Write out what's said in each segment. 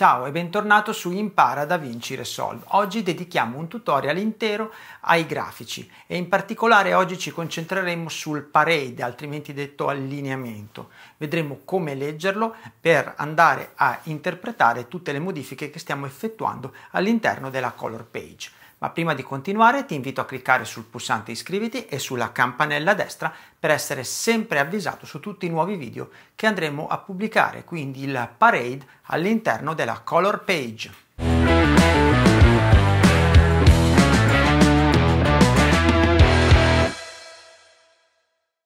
Ciao e bentornato su Impara da Vinci Resolve. Oggi dedichiamo un tutorial intero ai grafici e in particolare oggi ci concentreremo sul parade, altrimenti detto allineamento. Vedremo come leggerlo per andare a interpretare tutte le modifiche che stiamo effettuando all'interno della color page. Ma prima di continuare ti invito a cliccare sul pulsante iscriviti e sulla campanella a destra per essere sempre avvisato su tutti i nuovi video che andremo a pubblicare, quindi il parade all'interno della color page.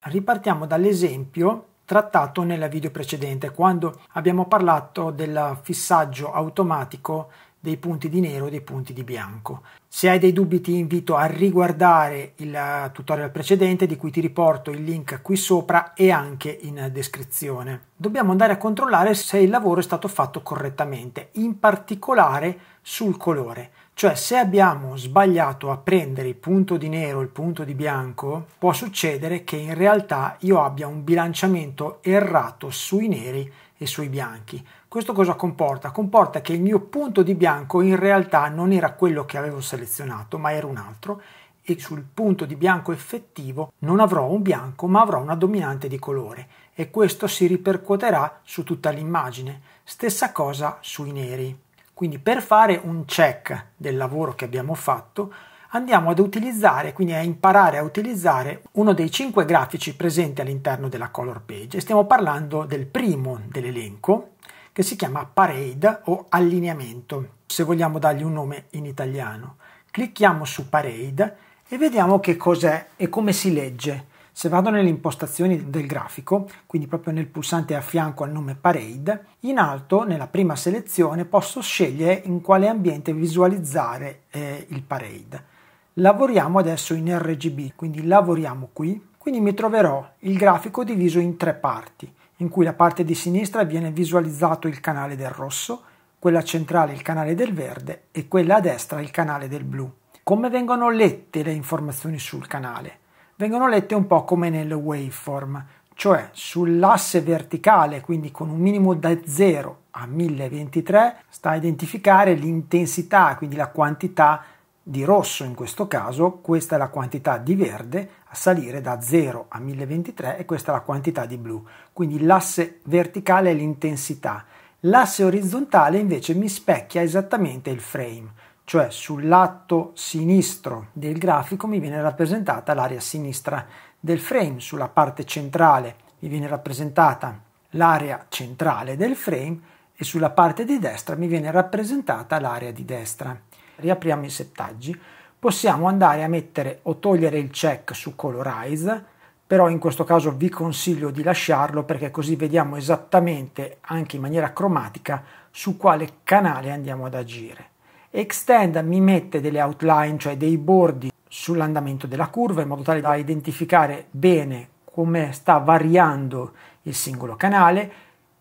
Ripartiamo dall'esempio trattato nella video precedente, quando abbiamo parlato del fissaggio automatico dei punti di nero e dei punti di bianco. Se hai dei dubbi ti invito a riguardare il tutorial precedente di cui ti riporto il link qui sopra e anche in descrizione. Dobbiamo andare a controllare se il lavoro è stato fatto correttamente, in particolare sul colore. Cioè se abbiamo sbagliato a prendere il punto di nero e il punto di bianco, può succedere che in realtà io abbia un bilanciamento errato sui neri e sui bianchi. Questo cosa comporta? Comporta che il mio punto di bianco in realtà non era quello che avevo selezionato, ma era un altro e sul punto di bianco effettivo non avrò un bianco, ma avrò una dominante di colore e questo si ripercuoterà su tutta l'immagine. Stessa cosa sui neri. Quindi per fare un check del lavoro che abbiamo fatto, andiamo ad utilizzare, quindi a imparare a utilizzare uno dei cinque grafici presenti all'interno della color page stiamo parlando del primo dell'elenco che si chiama Parade o allineamento, se vogliamo dargli un nome in italiano. Clicchiamo su Parade e vediamo che cos'è e come si legge. Se vado nelle impostazioni del grafico, quindi proprio nel pulsante a fianco al nome Parade, in alto nella prima selezione posso scegliere in quale ambiente visualizzare eh, il Parade. Lavoriamo adesso in RGB, quindi lavoriamo qui, quindi mi troverò il grafico diviso in tre parti in cui la parte di sinistra viene visualizzato il canale del rosso, quella centrale il canale del verde e quella a destra il canale del blu. Come vengono lette le informazioni sul canale? Vengono lette un po' come nel waveform, cioè sull'asse verticale, quindi con un minimo da 0 a 1023, sta a identificare l'intensità, quindi la quantità di rosso in questo caso, questa è la quantità di verde a salire da 0 a 1023 e questa è la quantità di blu. Quindi l'asse verticale è l'intensità, l'asse orizzontale invece mi specchia esattamente il frame, cioè sul lato sinistro del grafico mi viene rappresentata l'area sinistra del frame, sulla parte centrale mi viene rappresentata l'area centrale del frame e sulla parte di destra mi viene rappresentata l'area di destra riapriamo i settaggi, possiamo andare a mettere o togliere il check su Colorize, però in questo caso vi consiglio di lasciarlo perché così vediamo esattamente anche in maniera cromatica su quale canale andiamo ad agire. Extend mi mette delle outline, cioè dei bordi sull'andamento della curva in modo tale da identificare bene come sta variando il singolo canale.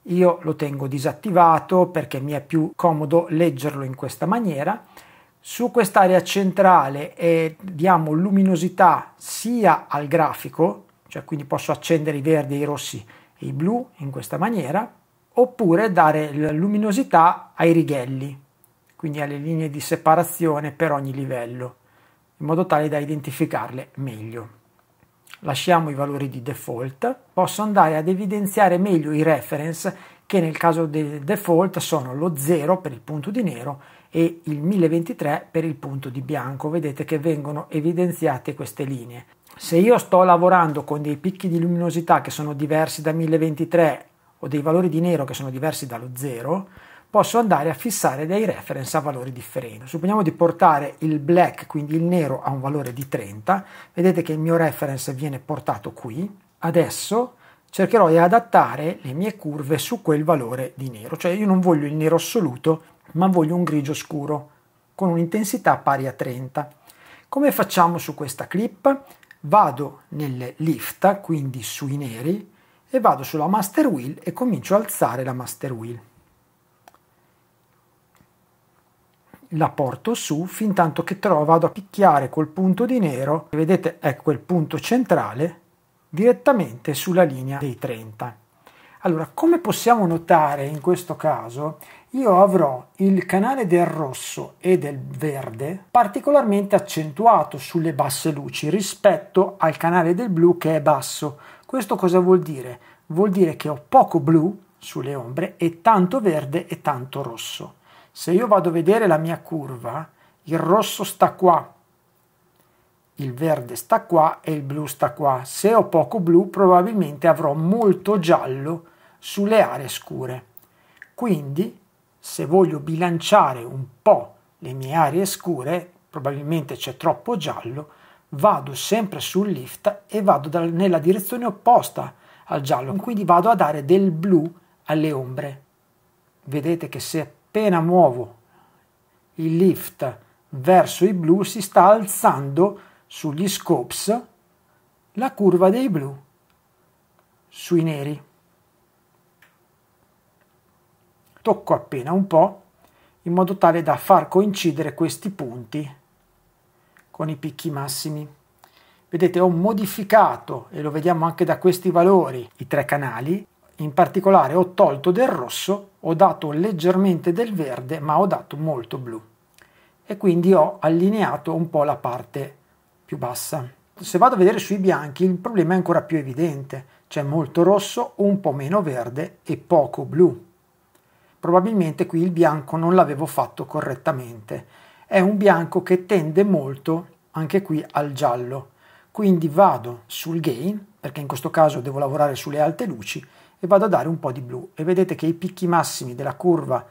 Io lo tengo disattivato perché mi è più comodo leggerlo in questa maniera su quest'area centrale e diamo luminosità sia al grafico, cioè quindi posso accendere i verdi, i rossi e i blu in questa maniera, oppure dare luminosità ai righelli, quindi alle linee di separazione per ogni livello, in modo tale da identificarle meglio. Lasciamo i valori di default, posso andare ad evidenziare meglio i reference che nel caso del default sono lo 0 per il punto di nero e il 1023 per il punto di bianco. Vedete che vengono evidenziate queste linee. Se io sto lavorando con dei picchi di luminosità che sono diversi da 1023 o dei valori di nero che sono diversi dallo 0, posso andare a fissare dei reference a valori differenti. Supponiamo di portare il black, quindi il nero, a un valore di 30. Vedete che il mio reference viene portato qui. Adesso cercherò di adattare le mie curve su quel valore di nero, cioè io non voglio il nero assoluto, ma voglio un grigio scuro con un'intensità pari a 30. Come facciamo su questa clip? Vado nel lift, quindi sui neri, e vado sulla master wheel e comincio a alzare la master wheel. La porto su fin tanto che trovo, vado a picchiare col punto di nero, vedete è ecco quel punto centrale direttamente sulla linea dei 30. Allora, come possiamo notare in questo caso, io avrò il canale del rosso e del verde particolarmente accentuato sulle basse luci rispetto al canale del blu che è basso. Questo cosa vuol dire? Vuol dire che ho poco blu sulle ombre e tanto verde e tanto rosso. Se io vado a vedere la mia curva, il rosso sta qua, il verde sta qua e il blu sta qua. Se ho poco blu probabilmente avrò molto giallo sulle aree scure. Quindi se voglio bilanciare un po' le mie aree scure, probabilmente c'è troppo giallo, vado sempre sul lift e vado da, nella direzione opposta al giallo, quindi vado a dare del blu alle ombre. Vedete che se appena muovo il lift verso i blu si sta alzando sugli scopes la curva dei blu sui neri. Tocco appena un po' in modo tale da far coincidere questi punti con i picchi massimi. Vedete ho modificato, e lo vediamo anche da questi valori, i tre canali, in particolare ho tolto del rosso, ho dato leggermente del verde ma ho dato molto blu e quindi ho allineato un po' la parte più bassa. Se vado a vedere sui bianchi il problema è ancora più evidente, c'è molto rosso, un po' meno verde e poco blu. Probabilmente qui il bianco non l'avevo fatto correttamente. È un bianco che tende molto anche qui al giallo. Quindi vado sul gain, perché in questo caso devo lavorare sulle alte luci, e vado a dare un po' di blu. E vedete che i picchi massimi della curva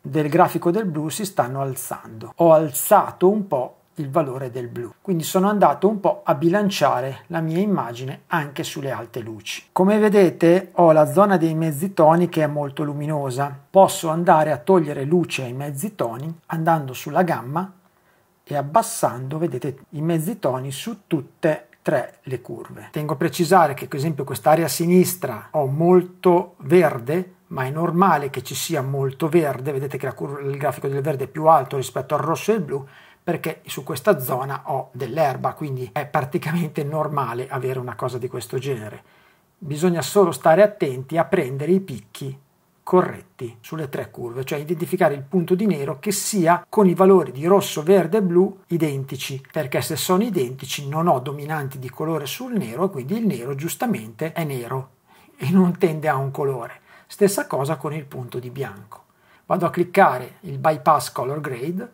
del grafico del blu si stanno alzando. Ho alzato un po' il valore del blu. Quindi sono andato un po' a bilanciare la mia immagine anche sulle alte luci. Come vedete ho la zona dei mezzi toni che è molto luminosa. Posso andare a togliere luce ai mezzi toni andando sulla gamma e abbassando, vedete, i mezzi toni su tutte tre le curve. Tengo a precisare che per esempio quest'area sinistra ho molto verde ma è normale che ci sia molto verde, vedete che il grafico del verde è più alto rispetto al rosso e al blu, perché su questa zona ho dell'erba, quindi è praticamente normale avere una cosa di questo genere. Bisogna solo stare attenti a prendere i picchi corretti sulle tre curve, cioè identificare il punto di nero che sia con i valori di rosso, verde e blu identici, perché se sono identici non ho dominanti di colore sul nero, quindi il nero giustamente è nero e non tende a un colore. Stessa cosa con il punto di bianco. Vado a cliccare il bypass color grade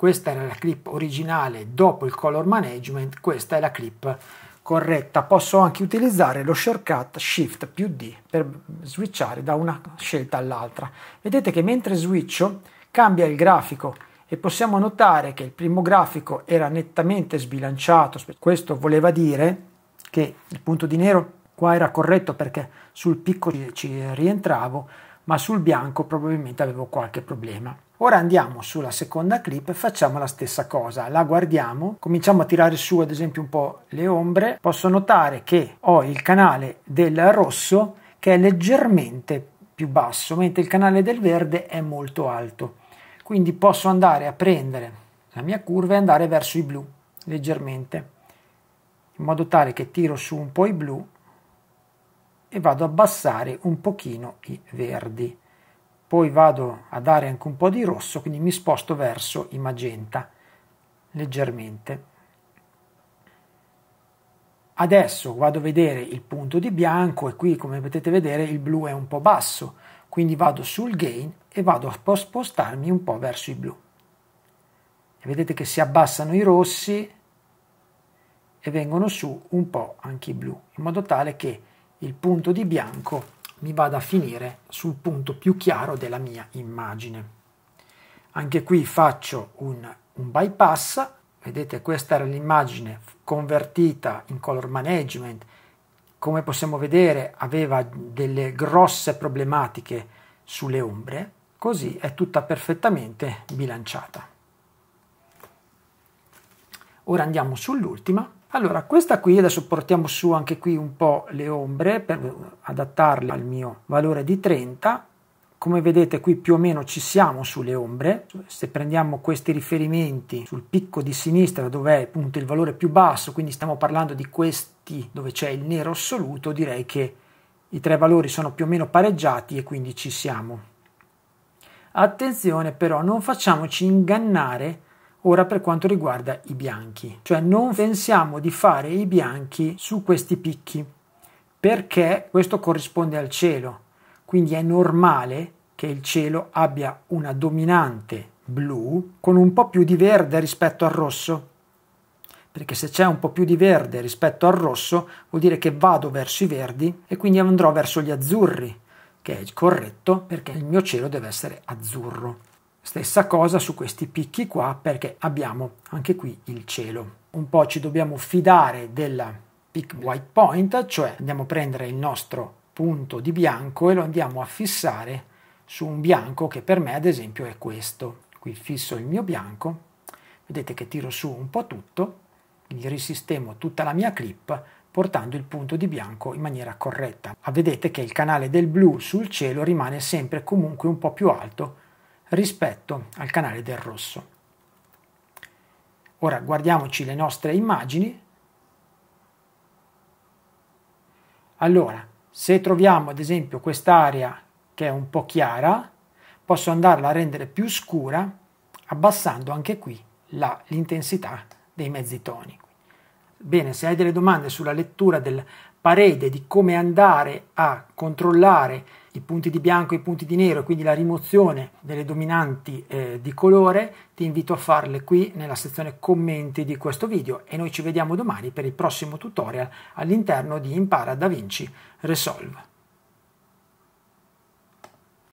questa era la clip originale dopo il color management, questa è la clip corretta. Posso anche utilizzare lo shortcut Shift più D per switchare da una scelta all'altra. Vedete che mentre switcho cambia il grafico e possiamo notare che il primo grafico era nettamente sbilanciato, questo voleva dire che il punto di nero qua era corretto perché sul picco ci rientravo, ma sul bianco probabilmente avevo qualche problema. Ora andiamo sulla seconda clip e facciamo la stessa cosa, la guardiamo, cominciamo a tirare su ad esempio un po' le ombre, posso notare che ho il canale del rosso che è leggermente più basso, mentre il canale del verde è molto alto, quindi posso andare a prendere la mia curva e andare verso i blu leggermente, in modo tale che tiro su un po' i blu e vado ad abbassare un pochino i verdi poi vado a dare anche un po' di rosso, quindi mi sposto verso i magenta leggermente. Adesso vado a vedere il punto di bianco e qui come potete vedere il blu è un po' basso, quindi vado sul gain e vado a spostarmi un po' verso i blu. E vedete che si abbassano i rossi e vengono su un po' anche i blu, in modo tale che il punto di bianco mi vada a finire sul punto più chiaro della mia immagine. Anche qui faccio un, un bypass, vedete questa era l'immagine convertita in color management, come possiamo vedere aveva delle grosse problematiche sulle ombre, così è tutta perfettamente bilanciata. Ora andiamo sull'ultima allora, questa qui, adesso portiamo su anche qui un po' le ombre per adattarle al mio valore di 30. Come vedete qui più o meno ci siamo sulle ombre. Se prendiamo questi riferimenti sul picco di sinistra dove è appunto il valore più basso, quindi stiamo parlando di questi dove c'è il nero assoluto, direi che i tre valori sono più o meno pareggiati e quindi ci siamo. Attenzione però, non facciamoci ingannare Ora per quanto riguarda i bianchi, cioè non pensiamo di fare i bianchi su questi picchi perché questo corrisponde al cielo, quindi è normale che il cielo abbia una dominante blu con un po' più di verde rispetto al rosso, perché se c'è un po' più di verde rispetto al rosso vuol dire che vado verso i verdi e quindi andrò verso gli azzurri, che è corretto perché il mio cielo deve essere azzurro. Stessa cosa su questi picchi qua perché abbiamo anche qui il cielo. Un po' ci dobbiamo fidare della peak white point, cioè andiamo a prendere il nostro punto di bianco e lo andiamo a fissare su un bianco che per me ad esempio è questo. Qui fisso il mio bianco, vedete che tiro su un po' tutto, quindi risistemo tutta la mia clip portando il punto di bianco in maniera corretta. Ma vedete che il canale del blu sul cielo rimane sempre comunque un po' più alto rispetto al canale del rosso. Ora guardiamoci le nostre immagini. Allora, se troviamo ad esempio quest'area che è un po' chiara, posso andarla a rendere più scura abbassando anche qui l'intensità dei mezzi toni. Bene, se hai delle domande sulla lettura del parede, di come andare a controllare i punti di bianco e i punti di nero, quindi la rimozione delle dominanti eh, di colore, ti invito a farle qui nella sezione commenti di questo video e noi ci vediamo domani per il prossimo tutorial all'interno di Impara DaVinci Resolve.